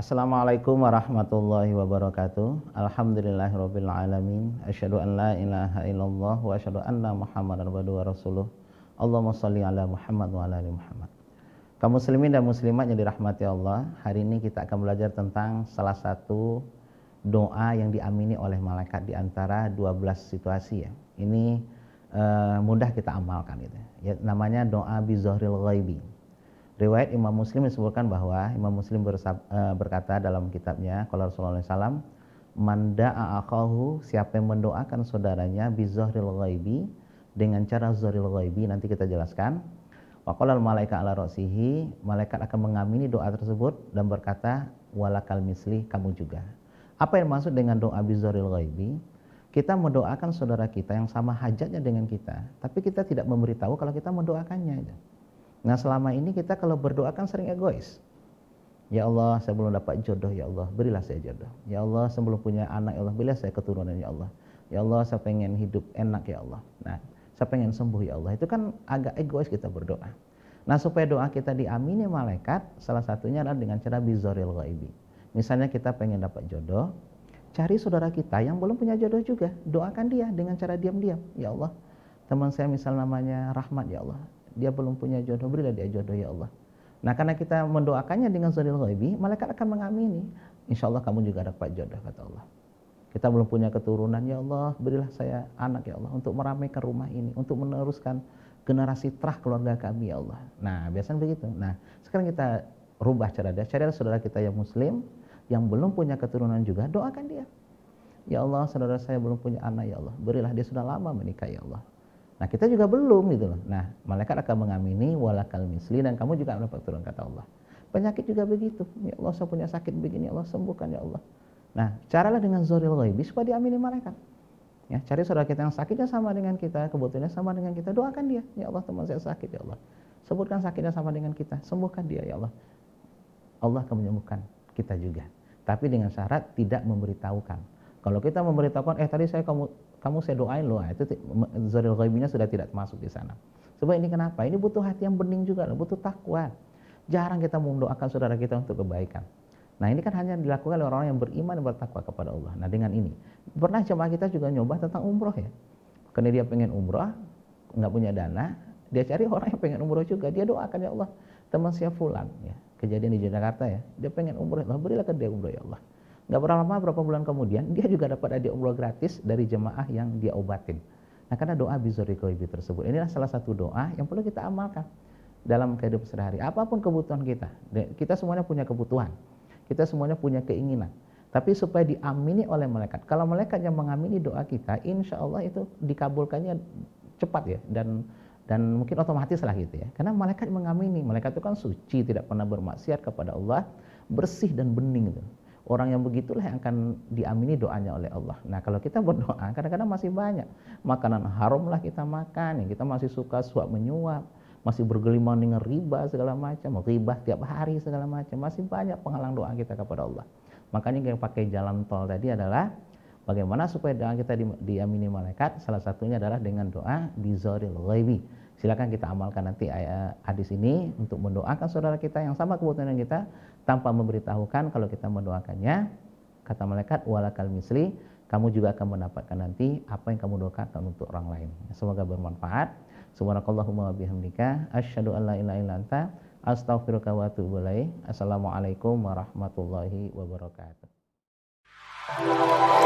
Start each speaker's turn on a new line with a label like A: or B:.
A: Assalamualaikum warahmatullahi wabarakatuh. Alhamdulillahirabbil alamin. an la ilaha illallah wa asyhadu anna Muhammadan abduhu wa rasuluh. Allahumma salli ala Muhammad wa ala ali Muhammad. Kamu muslimin dan muslimat yang dirahmati Allah, hari ini kita akan belajar tentang salah satu doa yang diamini oleh malaikat di antara 12 situasi ya. Ini Eh, mudah kita amalkan itu, Ya, namanya doa zohril ghaibi. Riwayat Imam Muslim disebutkan bahwa Imam Muslim bersab, uh, berkata dalam kitabnya kalau Rasulullah SAW manda akahu siapa yang mendoakan saudaranya zohril ghaibi dengan cara zohril ghaibi nanti kita jelaskan Waqalal malaikat ala rosihi, malaikat akan mengamini doa tersebut dan berkata, walakal misli kamu juga. Apa yang maksud dengan doa zohril ghaibi? kita mendoakan saudara kita yang sama hajatnya dengan kita, tapi kita tidak memberitahu kalau kita mendoakannya. Ya. Nah selama ini kita kalau berdoa kan sering egois. Ya Allah, saya belum dapat jodoh, ya Allah, berilah saya jodoh. Ya Allah, saya belum punya anak, ya Allah, berilah saya keturunan, ya Allah. Ya Allah, saya pengen hidup enak, ya Allah. Nah, saya pengen sembuh, ya Allah. Itu kan agak egois kita berdoa. Nah, supaya doa kita diamini malaikat, salah satunya adalah dengan cara bizaril ghaibi. Misalnya kita pengen dapat jodoh, Cari saudara kita yang belum punya jodoh juga, doakan dia dengan cara diam-diam. Ya Allah, teman saya misal namanya Rahmat ya Allah, dia belum punya jodoh, berilah dia jodoh ya Allah. Nah karena kita mendoakannya dengan zonil ghaibi, malaikat akan mengamini. Insya Allah kamu juga dapat jodoh kata Allah. Kita belum punya keturunan ya Allah, berilah saya anak ya Allah untuk meramaikan rumah ini, untuk meneruskan generasi terah keluarga kami ya Allah. Nah biasanya begitu. Nah sekarang kita rubah cara dia, Cari saudara kita yang muslim, yang belum punya keturunan juga, doakan dia. Ya Allah, saudara saya belum punya anak, ya Allah. Berilah dia sudah lama menikah, ya Allah. Nah, kita juga belum gitu loh. Nah, malaikat akan mengamini walakal misli dan kamu juga mendapat keturunan kata Allah. Penyakit juga begitu. Ya Allah, saya punya sakit begini, ya Allah sembuhkan ya Allah. Nah, caralah dengan zoril ghaibi supaya diamini malaikat. Ya, cari saudara kita yang sakitnya sama dengan kita, kebutuhannya sama dengan kita, doakan dia. Ya Allah, teman saya sakit ya Allah. Sebutkan sakitnya sama dengan kita, sembuhkan dia ya Allah. Allah akan menyembuhkan kita juga tapi dengan syarat tidak memberitahukan. Kalau kita memberitahukan, eh tadi saya kamu kamu saya doain loh, itu zuril ghaibinya sudah tidak masuk di sana. Sebab ini kenapa? Ini butuh hati yang bening juga, butuh takwa. Jarang kita mendoakan saudara kita untuk kebaikan. Nah ini kan hanya dilakukan oleh orang yang beriman dan bertakwa kepada Allah. Nah dengan ini, pernah jemaah kita juga nyoba tentang umroh ya. Karena dia pengen umroh, nggak punya dana, dia cari orang yang pengen umroh juga, dia doakan ya Allah, teman saya fulan ya. Kejadian di Jakarta ya, dia pengen umroh, Allah berilah ke dia umroh ya Allah. Gak berapa lama, berapa bulan kemudian, dia juga dapat ada umroh gratis dari jemaah yang dia obatin. Nah karena doa bizarri tersebut, inilah salah satu doa yang perlu kita amalkan dalam kehidupan sehari-hari. Apapun kebutuhan kita, kita semuanya punya kebutuhan, kita semuanya punya keinginan. Tapi supaya diamini oleh malaikat. Kalau malaikat yang mengamini doa kita, insya Allah itu dikabulkannya cepat ya dan dan mungkin otomatis lah gitu ya. Karena malaikat mengamini, malaikat itu kan suci, tidak pernah bermaksiat kepada Allah, bersih dan bening gitu. Orang yang begitulah yang akan diamini doanya oleh Allah. Nah kalau kita berdoa, kadang-kadang masih banyak makanan haram lah kita makan, ya. kita masih suka suap menyuap, masih bergelimang dengan riba segala macam, riba tiap hari segala macam, masih banyak penghalang doa kita kepada Allah. Makanya yang pakai jalan tol tadi adalah Bagaimana supaya doa kita di, diamini malaikat? Salah satunya adalah dengan doa di Zoril Ghaibi. Silakan kita amalkan nanti eh, eh, hadis ini untuk mendoakan saudara kita yang sama kebutuhan kita tanpa memberitahukan kalau kita mendoakannya. Kata malaikat, walakal misli, kamu juga akan mendapatkan nanti apa yang kamu doakan untuk orang lain. Semoga bermanfaat. Subhanakallahumma wa bihamdika asyhadu an la ilaha illa anta astaghfiruka wa atubu ilaik. Assalamualaikum warahmatullahi wabarakatuh.